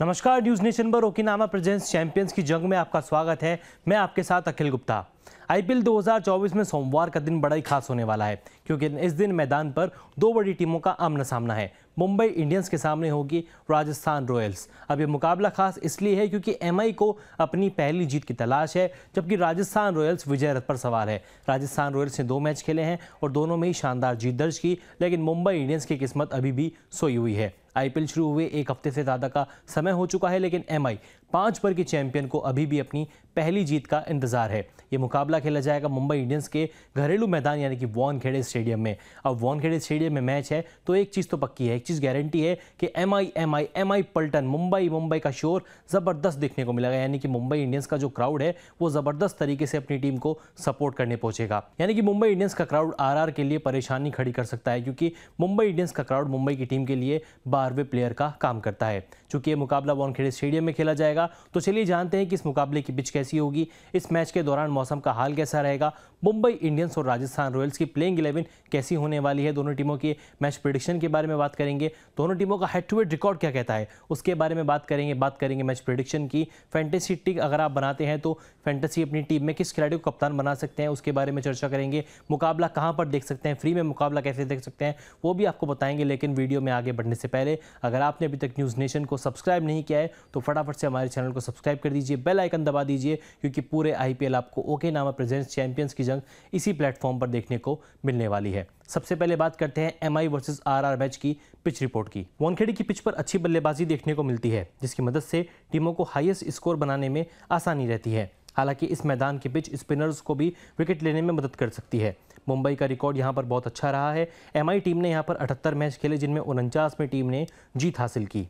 नमस्कार news nation पर ओकिनामा presence champions की जंग में आपका स्वागत है मैं आपके साथ अखिल गुप्ता आईपीएल 2024 में सोमवार का दिन बड़ा ही खास होने वाला है क्योंकि इस दिन मैदान पर दो बड़ी टीमों का आमना सामना है मुंबई इंडियंस के सामने होगी राजस्थान रॉयल्स अब ये मुकाबला खास इसलिए है क्योंकि एम को अपनी पहली जीत की तलाश है जबकि राजस्थान रॉयल्स विजय रथ पर सवार है राजस्थान रॉयल्स ने दो मैच खेले हैं और दोनों में ही शानदार जीत दर्ज की लेकिन मुंबई इंडियंस की किस्मत अभी भी सोई हुई है आईपीएल शुरू हुए एक हफ्ते से ज़्यादा का समय हो चुका है लेकिन एम आई पाँच बार की चैंपियन को अभी भी अपनी पहली जीत का इंतजार है ये मुकाबला खेला जाएगा मुंबई इंडियंस के घरेलू मैदान यानी कि वॉनखेड़े स्टेडियम में अब वॉनखेड़े स्टेडियम में मैच है तो एक चीज़ तो पक्की है एक चीज़ गारंटी है कि M I M I M I Paltan Mumbai Mumbai का शोर ज़बरदस्त देखने को मिलेगा यानी कि मुंबई इंडियंस का जो क्राउड है वो ज़बरदस्त तरीके से अपनी टीम को सपोर्ट करने पहुंचेगा यानी कि मुंबई इंडियंस का क्राउड आर के लिए परेशानी खड़ी कर सकता है क्योंकि मुंबई इंडियंस का क्राउड मुंबई की टीम के लिए बार बारहवे प्लेयर का काम करता है चूंकि ये मुकाबला वानखेड़े स्टेडियम में खेला जाएगा तो चलिए जानते हैं कि इस मुकाबले की पिच कैसी होगी इस मैच के दौरान मौसम का हाल कैसा रहेगा मुंबई इंडियंस और राजस्थान रॉयल्स की प्लेइंग इलेवन कैसी होने वाली है दोनों टीमों की मैच प्रिडिक्शन के बारे में बात करेंगे दोनों टीमों का हेड टू हेड रिकॉर्ड क्या कहता है उसके बारे में बात करेंगे बात करेंगे मैच प्रिडिक्शन की फैंटेसी टिक अगर आप बनाते हैं तो फैंटेसी अपनी टीम में किस खिलाड़ी को कप्तान बना सकते हैं उसके बारे में चर्चा करेंगे मुकाबला कहाँ पर देख सकते हैं फ्री में मुकाबला कैसे देख सकते हैं वो भी आपको बताएंगे लेकिन वीडियो में आगे बढ़ने से पहले अगर आपने अभी तक न्यूज़ नेशन को सब्सक्राइब नहीं किया है तो फटाफट से हमारे चैनल को सब्सक्राइब कर दीजिए बेल आइकन दबा दीजिए क्योंकि पूरे आईपीएल आपको ओके नामा प्रेजेंस चैंपियंस की जंग इसी प्लेटफॉर्म पर देखने को मिलने वाली है सबसे पहले बात करते हैं M I versus R R match की पिच रिपोर्ट की वनखेड़ी की पिच पर अच्छी बल्लेबाजी देखने को मिलती है जिसकी मदद से टीमों को हाईएस्ट स्कोर बनाने में आसानी रहती है हालांकि इस मैदान की पिच स्पिनर्स को भी विकेट लेने में मदद कर सकती है मुंबई का रिकॉर्ड यहां पर बहुत अच्छा रहा है एमआई टीम ने यहां पर 78 मैच खेले जिनमें उनचास में टीम ने जीत हासिल की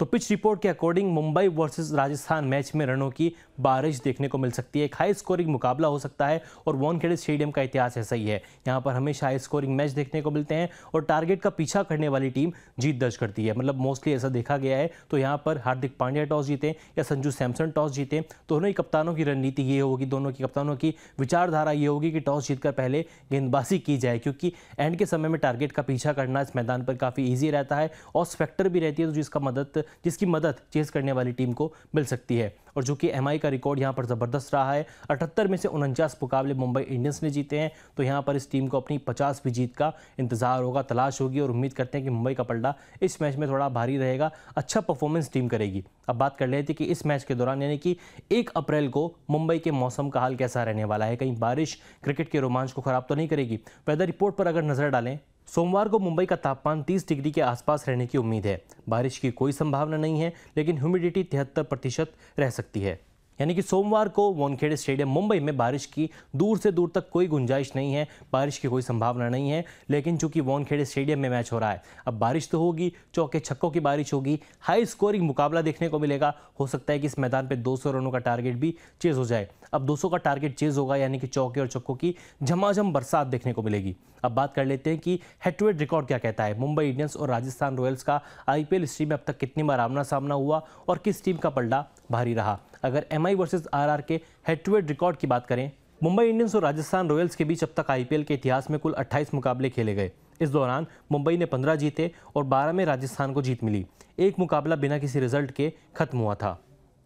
तो पिच रिपोर्ट के according Mumbai versus Rajasthan match में रनों की बारिश देखने को मिल सकती है एक हाई स्कोरिंग मुकाबला हो सकता है और वॉनखेड़े स्टेडियम का इतिहास ऐसा ही है यहाँ पर हमेशा हाई स्कोरिंग मैच देखने को मिलते हैं और टारगेट का पीछा करने वाली टीम जीत दर्ज करती है मतलब मोस्टली ऐसा देखा गया है तो यहाँ पर हार्दिक पांड्या टॉस जीते या संजू सैमसन टॉस जीते दोनों ही कप्तानों की रणनीति ये होगी दोनों की कप्तानों की विचारधारा ये होगी कि टॉस जीतकर पहले गेंदबाजी की जाए क्योंकि एंड के समय में टारगेट का पीछा करना इस मैदान पर काफ़ी ईजी रहता है और स्पेक्टर भी रहती है तो जिसका मदद जिसकी मदद चेस करने वाली टीम को मिल सकती है और जो कि एम का रिकॉर्ड यहाँ पर ज़बरदस्त रहा है अठहत्तर में से उनचास मुकाबले मुंबई इंडियंस ने जीते हैं तो यहाँ पर इस टीम को अपनी पचासवीं जीत का इंतजार होगा तलाश होगी और उम्मीद करते हैं कि मुंबई का पलड़ा इस मैच में थोड़ा भारी रहेगा अच्छा परफॉर्मेंस टीम करेगी अब बात कर लेते कि इस मैच के दौरान यानी कि एक अप्रैल को मुंबई के मौसम का हाल कैसा रहने वाला है कहीं बारिश क्रिकेट के रोमांच को ख़राब तो नहीं करेगी वेदर रिपोर्ट पर अगर नज़र डालें सोमवार को मुंबई का तापमान 30 डिग्री के आसपास रहने की उम्मीद है बारिश की कोई संभावना नहीं है लेकिन ह्यूमिडिटी तिहत्तर प्रतिशत रह सकती है यानी कि सोमवार को वोनखेड़े स्टेडियम मुंबई में बारिश की दूर से दूर तक कोई गुंजाइश नहीं है बारिश की कोई संभावना नहीं है लेकिन चूंकि वोनखेड़े स्टेडियम में मैच हो रहा है अब बारिश तो होगी चौके छक्कों की बारिश होगी हाई स्कोरिंग मुकाबला देखने को मिलेगा हो सकता है कि इस मैदान पर दो रनों का टारगेट भी चेज हो जाए अब दो का टारगेट चेज होगा यानी कि चौके और छक्कों की झमाझम बरसात देखने को मिलेगी अब बात कर लेते हैं कि हेड टू रिकॉर्ड क्या कहता है मुंबई इंडियंस और राजस्थान रॉयल्स का आईपीएल स्ट्रीम में अब तक कितनी बार आमना सामना हुआ और किस टीम का पलड़ा भारी रहा अगर एम आई वर्सेज आर के हेड टू हेड रिकॉर्ड की बात करें मुंबई इंडियंस और राजस्थान रॉयल्स के बीच अब तक आई के इतिहास में कुल 28 मुकाबले खेले गए इस दौरान मुंबई ने 15 जीते और 12 में राजस्थान को जीत मिली एक मुकाबला बिना किसी रिजल्ट के खत्म हुआ था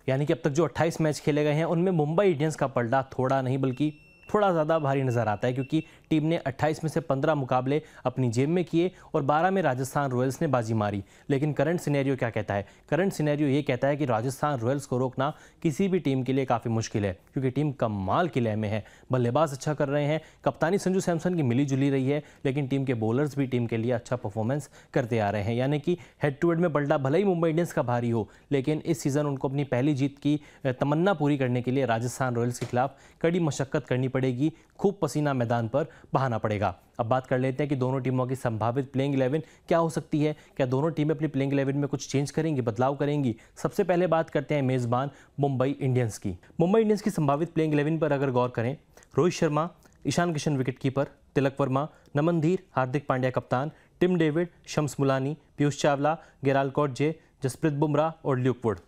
यानी कि अब तक जो 28 मैच खेले गए हैं उनमें मुंबई इंडियंस का पलटा थोड़ा नहीं बल्कि थोड़ा ज़्यादा भारी नज़र आता है क्योंकि टीम ने 28 में से 15 मुकाबले अपनी जेब में किए और 12 में राजस्थान रॉयल्स ने बाजी मारी लेकिन करंट सिनेरियो क्या कहता है करंट सिनेरियो ये कहता है कि राजस्थान रॉयल्स को रोकना किसी भी टीम के लिए काफ़ी मुश्किल है क्योंकि टीम कमाल की लय में है बल्लेबाज अच्छा कर रहे हैं कप्तानी संजू सैमसन की मिली जुली रही है लेकिन टीम के बॉलर्स भी टीम के लिए अच्छा परफॉर्मेंस करते आ रहे हैं यानी कि हेड टू हेड में बल्टा भले ही मुंबई इंडियंस का भारी हो लेकिन इस सीज़न उनको अपनी पहली जीत की तमन्ना पूरी करने के लिए राजस्थान रॉयल्स के खिलाफ कड़ी मशक्क़त करनी पड़ेगी खूब पसीना मैदान पर बहाना पड़ेगा अब बात कर लेते हैं कि दोनों टीमों की संभावित प्लेइंग इलेवन क्या हो सकती है क्या दोनों टीमें अपनी प्लेइंग इलेवन में कुछ चेंज करेंगी बदलाव करेंगी सबसे पहले बात करते हैं मेज़बान मुंबई इंडियंस की मुंबई इंडियंस की संभावित प्लेइंग इलेवन पर अगर गौर करें रोहित शर्मा ईशान किशन विकेटकीपर तिलक वर्मा नमन धीर हार्दिक पांड्या कप्तान टिम डेविड शम्स मुलानी पीयूष चावला गेराल कौटजे जसप्रीत बुमराह और ल्यूकवुड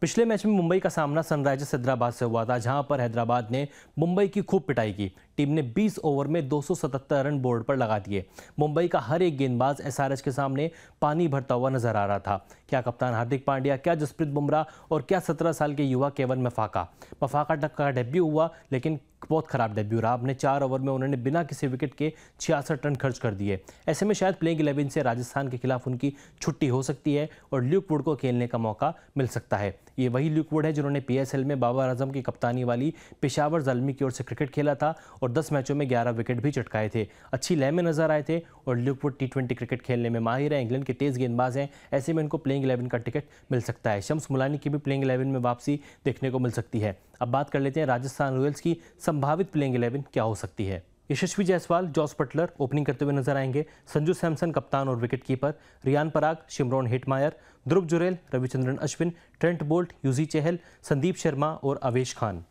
पिछले मैच में मुंबई का सामना सनराइजर्स हैदराबाद से हुआ था जहां पर हैदराबाद ने मुंबई की खूब पिटाई की टीम ने 20 ओवर में 277 रन बोर्ड पर लगा दिए मुंबई का हर एक गेंदबाज एसआरएच के सामने पानी भरता हुआ नजर आ रहा था क्या कप्तान हार्दिक पांड्या क्या जसप्रीत बुमराह और क्या 17 साल के युवा केवन मफाका मफाका का डेब्यू हुआ लेकिन बहुत खराब डेब्यू रहा अपने चार ओवर में उन्होंने बिना किसी विकेट के छियासठ रन खर्च कर दिए ऐसे में शायद प्लेइंग इलेवन से राजस्थान के खिलाफ उनकी छुट्टी हो सकती है और ल्यूकवुड को खेलने का मौका मिल सकता है ये वही ल्यूकवुड है जिन्होंने पीएसएल में बाबर आजम की कप्तानी वाली पेशावर जलमी की ओर से क्रिकेट खेला था और और 10 मैचों में 11 विकेट भी चटकाए थे अच्छी लय में नजर आए थे और लुकवुड टी ट्वेंटी क्रिकेट खेलने में माहिर है इंग्लैंड के तेज़ गेंदबाज हैं ऐसे में इनको प्लेइंग इलेवन का टिकट मिल सकता है शम्स मुलानी की भी प्लेइंग इलेवन में वापसी देखने को मिल सकती है अब बात कर लेते हैं राजस्थान रॉयल्स की संभावित प्लेइंग इलेवन क्या हो सकती है Yashasvi Jaiswal Jos Buttler opening करते हुए नजर आएंगे संजू सैमसन कप्तान और wicket keeper Riyan Parag Shimron Hetmyer Dhruv Jurel Ravichandran Ashwin Trent Boult Yuzi Chahal Sandeep Sharma और अवेश खान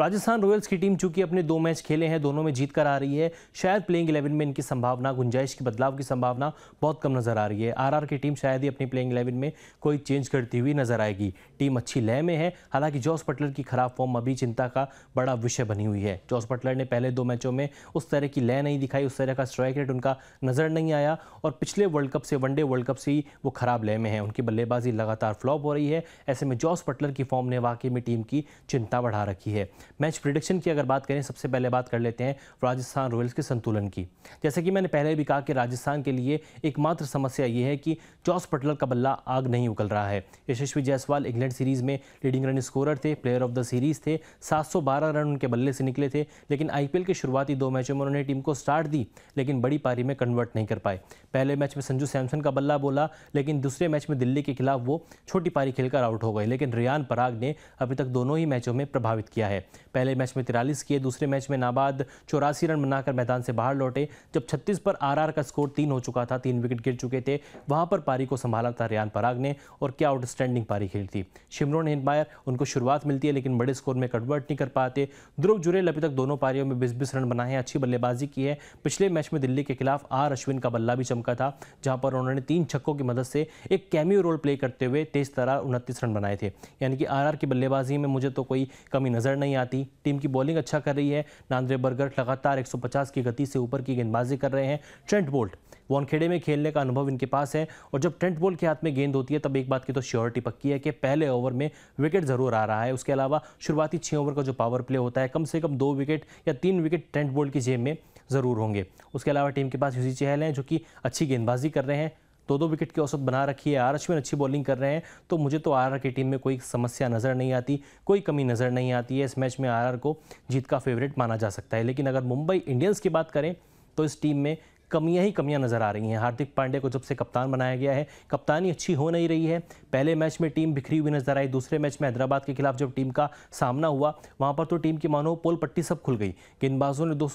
राजस्थान रॉयल्स की टीम चूंकि अपने दो मैच खेले हैं दोनों में जीत कर आ रही है शायद प्लेइंग इलेवन में इनकी संभावना गुंजाइश के बदलाव की संभावना बहुत कम नजर आ रही है आर की टीम शायद ही अपनी प्लेइंग इलेवन में कोई चेंज करती हुई नजर आएगी टीम अच्छी लय में है हालांकि जॉस पटलर की खराब फॉर्म अभी चिंता का बड़ा विषय बनी हुई है जॉस पटलर ने पहले दो मैचों में उस तरह की लय नहीं दिखाई उस तरह का स्ट्राइक रेट उनका नजर नहीं आया और पिछले वर्ल्ड कप से वनडे वर्ल्ड कप से ही वो खराब लय में है उनकी बल्लेबाजी लगातार फ्लॉप हो रही है ऐसे में जॉस पटलर की फॉर्म ने वाकई में टीम की चिंता बढ़ा रखी है मैच प्रिडिक्शन की अगर बात करें सबसे पहले बात कर लेते हैं राजस्थान रॉयल्स के संतुलन की जैसे कि मैंने पहले भी कहा कि राजस्थान के लिए एकमात्र समस्या ये है कि चौस पटलर का बल्ला आग नहीं उकल रहा है यशस्वी जायसवाल इंग्लैंड सीरीज़ में लीडिंग रन स्कोरर थे प्लेयर ऑफ द सीरीज़ थे सात रन उनके बल्ले से निकले थे लेकिन आई के शुरुआती दो मैचों में उन्होंने टीम को स्टार्ट दी लेकिन बड़ी पारी में कन्वर्ट नहीं कर पाए पहले मैच में संजू सैमसन का बल्ला बोला लेकिन दूसरे मैच में दिल्ली के खिलाफ वो छोटी पारी खेलकर आउट हो गए लेकिन रियान पराग ने अभी तक दोनों ही मैचों में प्रभावित किया है पहले मैच में तिरालीस किए दूसरे मैच में नाबाद चौरासी रन बनाकर मैदान से बाहर लौटे जब छत्तीस पर आर का स्कोर तीन हो चुका था तीन विकेट गिर चुके थे वहां पर पारी को संभाला था रियान पराग ने और क्या आउटस्टैंडिंग पारी खेली थी शिमरों ने एम्पायर उनको शुरुआत मिलती है लेकिन बड़े स्कोर में कन्वर्ट नहीं कर पाते ध्रुव जुरेल अभी तक दोनों पारियों में बीस बीस रन बनाए हैं अच्छी बल्लेबाजी की है पिछले मैच में दिल्ली के खिलाफ आर अश्विन का बल्ला भी चमका था जहां पर उन्होंने तीन छक्कों की मदद से एक कैमियो रोल प्ले करते हुए तेज तरह उनतीस रन बनाए थे यानी कि आर की बल्लेबाजी में मुझे तो कोई कमी नजर नहीं आ आती टीम की बॉलिंग अच्छा कर रही है नांद्रे बर्गर लगातार 150 की गति से ऊपर की गेंदबाजी कर रहे हैं ट्रेंट बोल्ट वॉनखेड़े में खेलने का अनुभव इनके पास है और जब ट्रेंट बोल्ट के हाथ में गेंद होती है तब एक बात की तो श्योरिटी पक्की है कि पहले ओवर में विकेट ज़रूर आ रहा है उसके अलावा शुरुआती छः ओवर का जो पावर प्ले होता है कम से कम दो विकेट या तीन विकेट ट्रेंट बोल्ट की जेब में ज़रूर होंगे उसके अलावा टीम के पास यूसी चहल हैं जो कि अच्छी गेंदबाजी कर रहे हैं दो दो विकेट की औसत बना रखी है आर अश्विन अच्छी बॉलिंग कर रहे हैं तो मुझे तो आर की टीम में कोई समस्या नज़र नहीं आती कोई कमी नज़र नहीं आती है इस मैच में आर को जीत का फेवरेट माना जा सकता है लेकिन अगर मुंबई इंडियंस की बात करें तो इस टीम में कमियां ही कमियां नज़र आ रही हैं हार्दिक पांडे को जब से कप्तान बनाया गया है कप्तानी अच्छी हो नहीं रही है पहले मैच में टीम बिखरी हुई नज़र आई दूसरे मैच में हैदराबाद के खिलाफ जब टीम का सामना हुआ वहाँ पर तो टीम की मानो पोल पट्टी सब खुल गई गेंदबाजों ने दो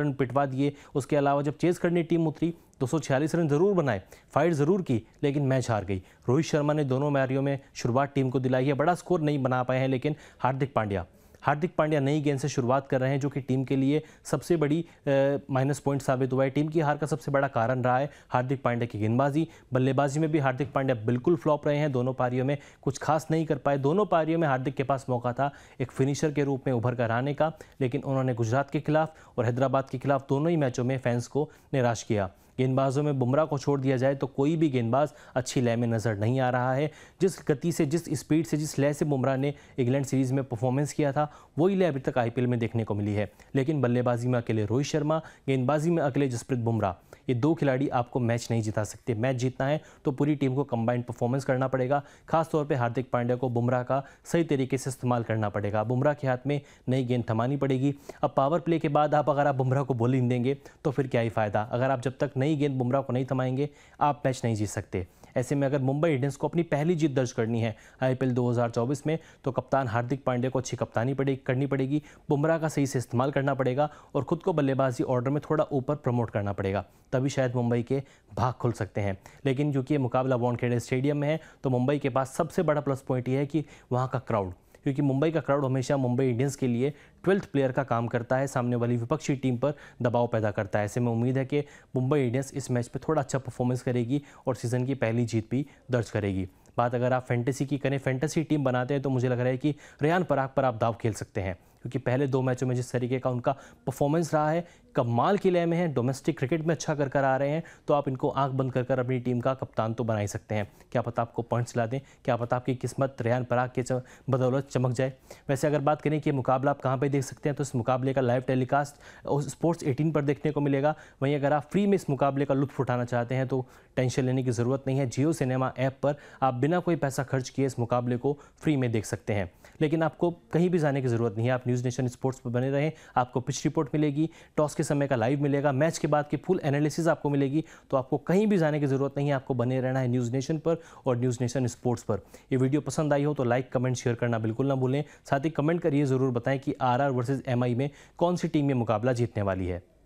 रन पिटवा दिए उसके अलावा जब चेज़ करने टीम उतरी दो रन ज़रूर बनाए फाइट ज़रूर की लेकिन मैच हार गई रोहित शर्मा ने दोनों मैरियों में शुरुआत टीम को दिलाई है बड़ा स्कोर नहीं बना पाए हैं लेकिन हार्दिक पांड्या हार्दिक पांड्या नई गेंद से शुरुआत कर रहे हैं जो कि टीम के लिए सबसे बड़ी माइनस पॉइंट साबित हुआ है टीम की हार का सबसे बड़ा कारण रहा है हार्दिक पांड्या की गेंदबाजी बल्लेबाजी में भी हार्दिक पांड्या बिल्कुल फ्लॉप रहे हैं दोनों पारियों में कुछ खास नहीं कर पाए दोनों पारियों में हार्दिक के पास मौका था एक फिनिशर के रूप में उभर कर आने का लेकिन उन्होंने गुजरात के खिलाफ और हैदराबाद के खिलाफ दोनों ही मैचों में फैंस को निराश किया गेंदबाजों में बुमराह को छोड़ दिया जाए तो कोई भी गेंदबाज अच्छी लय में नज़र नहीं आ रहा है जिस गति से जिस स्पीड से जिस लय से बुमराह ने इंग्लैंड सीरीज़ में परफॉर्मेंस किया था वही लय अभी तक आई में देखने को मिली है लेकिन बल्लेबाजी में अकेले रोहित शर्मा गेंदबाजी में अकेले जसप्रीत बुमराह ये दो खिलाड़ी आपको मैच नहीं जिता सकते मैच जीतना है तो पूरी टीम को कंबाइंड परफॉर्मेंस करना पड़ेगा खासतौर पर हार्दिक पांड्या को बुमराह का सही तरीके से इस्तेमाल करना पड़ेगा बुमराह के हाथ में नई गेंद थमानी पड़ेगी अब पावर प्ले के बाद आप अगर आप बुमराह को बोलिंग देंगे तो फिर क्या ही फ़ायदा अगर आप जब तक नहीं नई गेंद बुमराह को नहीं थमाएंगे आप मैच नहीं जीत सकते ऐसे में अगर मुंबई इंडियंस को अपनी पहली जीत दर्ज करनी है आईपीएल 2024 में तो कप्तान हार्दिक पांडे को अच्छी कप्तानी पड़ेगी करनी पड़ेगी बुमराह का सही से इस्तेमाल करना पड़ेगा और खुद को बल्लेबाजी ऑर्डर में थोड़ा ऊपर प्रमोट करना पड़ेगा तभी शायद मुंबई के भाग खुल सकते हैं लेकिन क्योंकि ये मुकाबला वॉन्ड स्टेडियम में है तो मुंबई के पास सबसे बड़ा प्लस पॉइंट ये है कि वहाँ का क्राउड क्योंकि मुंबई का क्राउड हमेशा मुंबई इंडियंस के लिए ट्वेल्थ प्लेयर का काम करता है सामने वाली विपक्षी टीम पर दबाव पैदा करता है ऐसे में उम्मीद है कि मुंबई इंडियंस इस मैच पर थोड़ा अच्छा परफॉर्मेंस करेगी और सीजन की पहली जीत भी दर्ज करेगी बात अगर आप फैंटेसी की करें फैंटेसी टीम बनाते हैं तो मुझे लग रहा है कि रेहान पराग पर आप दाव खेल सकते हैं क्योंकि पहले दो मैचों में जिस तरीके का उनका परफॉर्मेंस रहा है कमाल की लय में है डोमेस्टिक क्रिकेट में अच्छा कर कर आ रहे हैं तो आप इनको आंख बंद कर कर अपनी टीम का कप्तान तो बना ही सकते हैं क्या पता आपको पॉइंट्स ला दें क्या पता आपकी किस्मत रेहान पराग के बदौलत चमक जाए वैसे अगर बात करें कि मुकाबला आप कहाँ पर देख सकते हैं तो इस मुकाबले का लाइव टेलीकास्ट स्पोर्ट्स एटीन पर देखने को मिलेगा वहीं अगर आप फ्री में इस मुकाबले का लुत्फ उठाना चाहते हैं तो टेंशन लेने की ज़रूरत नहीं है जियो सिनेमा ऐप पर आप बिना कोई पैसा खर्च किए इस मुकाबले को फ्री में देख सकते हैं लेकिन आपको कहीं भी जाने की ज़रूरत नहीं है आप न्यूज़ नेशन स्पोर्ट्स पर बने रहें आपको पिच रिपोर्ट मिलेगी टॉस के समय का लाइव मिलेगा मैच के बाद की फुल एनालिसिस आपको मिलेगी तो आपको कहीं भी जाने की ज़रूरत नहीं है आपको बने रहना है न्यूज़ नेशन पर और न्यूज़ नेशन स्पोर्ट्स पर ये वीडियो पसंद आई हो तो लाइक कमेंट शेयर करना बिल्कुल ना भूलें साथ ही कमेंट करिए ज़रूर बताएं कि आर आर वर्सेज एम में कौन सी टीम ये मुकाबला जीतने वाली है